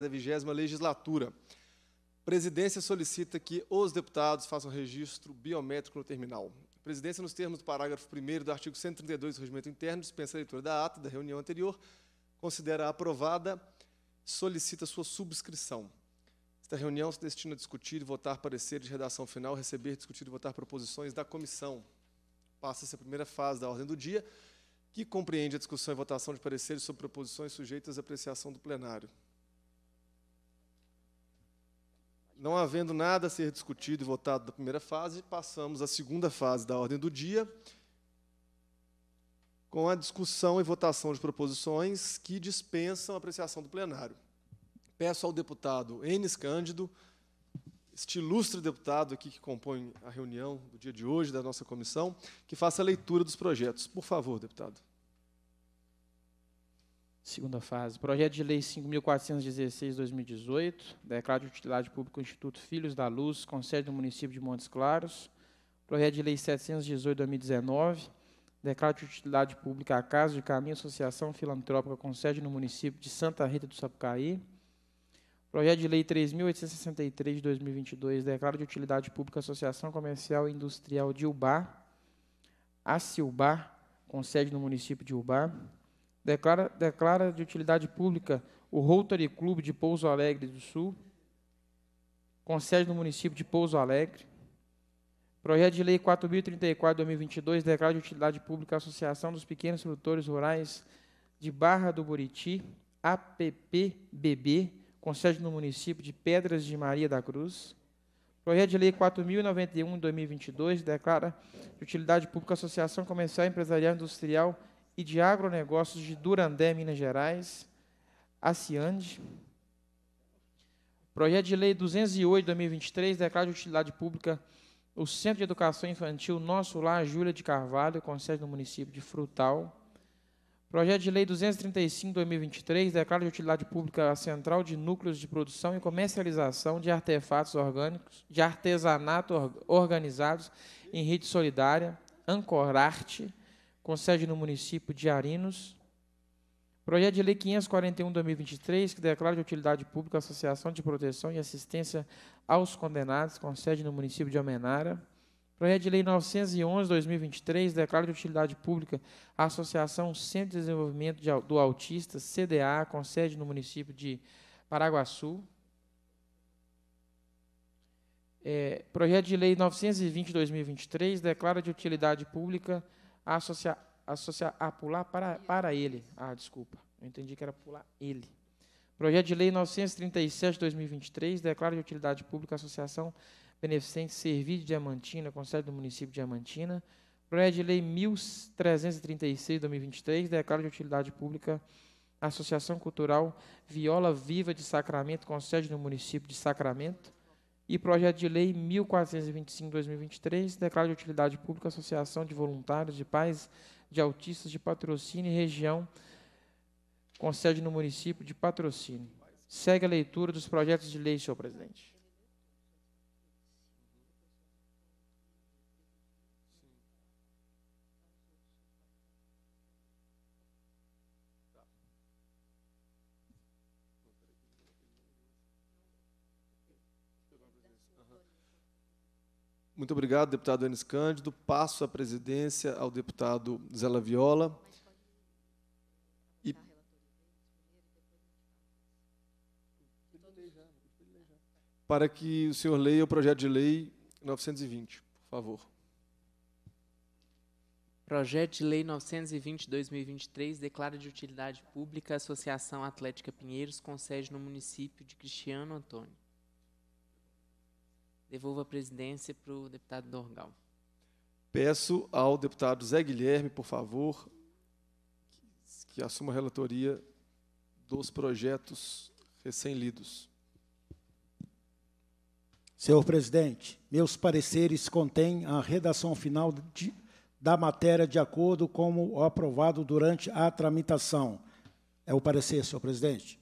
da 20 legislatura. a Presidência solicita que os deputados façam registro biométrico no terminal. A Presidência, nos termos do parágrafo 1 do artigo 132 do Regimento Interno, dispensa a leitura da ata da reunião anterior, considera aprovada, solicita sua subscrição. Esta reunião se destina a discutir e votar parecer de redação final, receber, discutir e votar proposições da comissão. Passa-se a primeira fase da ordem do dia, que compreende a discussão e votação de pareceres sobre proposições sujeitas à apreciação do plenário. Não havendo nada a ser discutido e votado da primeira fase, passamos à segunda fase da ordem do dia, com a discussão e votação de proposições que dispensam a apreciação do plenário. Peço ao deputado Enes Cândido, este ilustre deputado aqui que compõe a reunião do dia de hoje da nossa comissão, que faça a leitura dos projetos. Por favor, deputado. Segunda fase. Projeto de Lei 5.416-2018, Declaro de Utilidade Pública Instituto Filhos da Luz, com sede no município de Montes Claros. Projeto de Lei 718-2019, Declaro de Utilidade Pública a Casa de Caminho Associação Filantrópica, com sede no município de Santa Rita do Sapucaí. Projeto de Lei 3.863 de 2022, Declaro de Utilidade Pública Associação Comercial e Industrial de Ubá, a Silbar, com sede no município de Ubá declara, declara de utilidade pública o Rotary Clube de Pouso Alegre do Sul, com sede no município de Pouso Alegre. Projeto de Lei 4.034, 2022, declara de utilidade pública a Associação dos Pequenos Produtores Rurais de Barra do Buriti, APPBB, com sede no município de Pedras de Maria da Cruz. Projeto de Lei 4.091, 2022, declara de utilidade pública a Associação Comercial Empresarial Industrial e de agronegócios de Durandé, Minas Gerais, a Projeto de Lei 208 2023 declara de utilidade pública o Centro de Educação Infantil Nosso Lar Júlia de Carvalho, com sede no município de Frutal. Projeto de Lei 235-2023 declara de utilidade pública a Central de Núcleos de Produção e Comercialização de Artefatos Orgânicos, de Artesanato Organizados em Rede Solidária, Ancorarte, com sede no município de Arinos. Projeto de Lei 541-2023, que declara de utilidade pública a Associação de Proteção e Assistência aos Condenados, com sede no município de Almenara. Projeto de Lei 911-2023, declara de utilidade pública a Associação Centro de Desenvolvimento do Autista, CDA, com sede no município de Paraguaçu. É, projeto de Lei 920-2023, declara de utilidade pública a a associar, associar a pular para, para ele. Ah, desculpa, eu entendi que era pular ele. Projeto de Lei 937-2023 declara de utilidade pública a Associação Beneficente Servir de Diamantina, com sede do município de Diamantina. Projeto de Lei 1336-2023 declara de utilidade pública a Associação Cultural Viola Viva de Sacramento, com sede no município de Sacramento e projeto de lei 1425/2023, declara de utilidade pública Associação de Voluntários de Pais de Autistas de Patrocínio e Região, com sede no município de Patrocínio. Segue a leitura dos projetos de lei, senhor presidente. Muito obrigado, deputado Enes Cândido. Passo a presidência ao deputado Zé Viola. E... Para que o senhor leia o projeto de lei 920, por favor. Projeto de Lei 920-2023 declara de utilidade pública a Associação Atlética Pinheiros, com sede no município de Cristiano Antônio. Devolvo a presidência para o deputado Dorgal. Peço ao deputado Zé Guilherme, por favor, que assuma a relatoria dos projetos recém-lidos. Senhor presidente, meus pareceres contêm a redação final de, da matéria de acordo com o aprovado durante a tramitação. É o parecer, senhor presidente.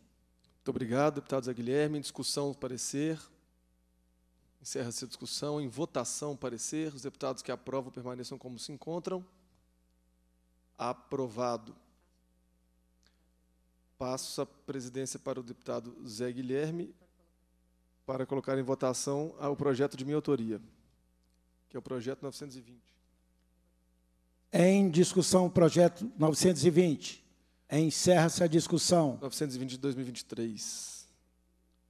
Muito obrigado, deputado Zé Guilherme. Em discussão, o parecer. Encerra-se a discussão. Em votação, parecer. Os deputados que aprovam permaneçam como se encontram. Aprovado. Passo a presidência para o deputado Zé Guilherme para colocar em votação o projeto de minha autoria, que é o projeto 920. Em discussão, o projeto 920. Encerra-se a discussão. 920 de 2023.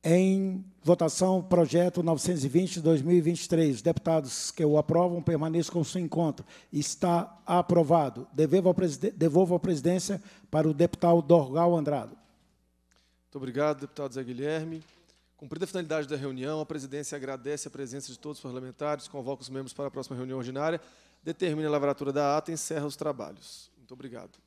Em votação, projeto 920-2023. deputados que o aprovam permaneçam com seu encontro. Está aprovado. Devolvo a presidência para o deputado Dorgal Andrade. Muito obrigado, deputado Zé Guilherme. Cumprida a finalidade da reunião, a presidência agradece a presença de todos os parlamentares, convoca os membros para a próxima reunião ordinária, determina a lavratura da ata e encerra os trabalhos. Muito obrigado.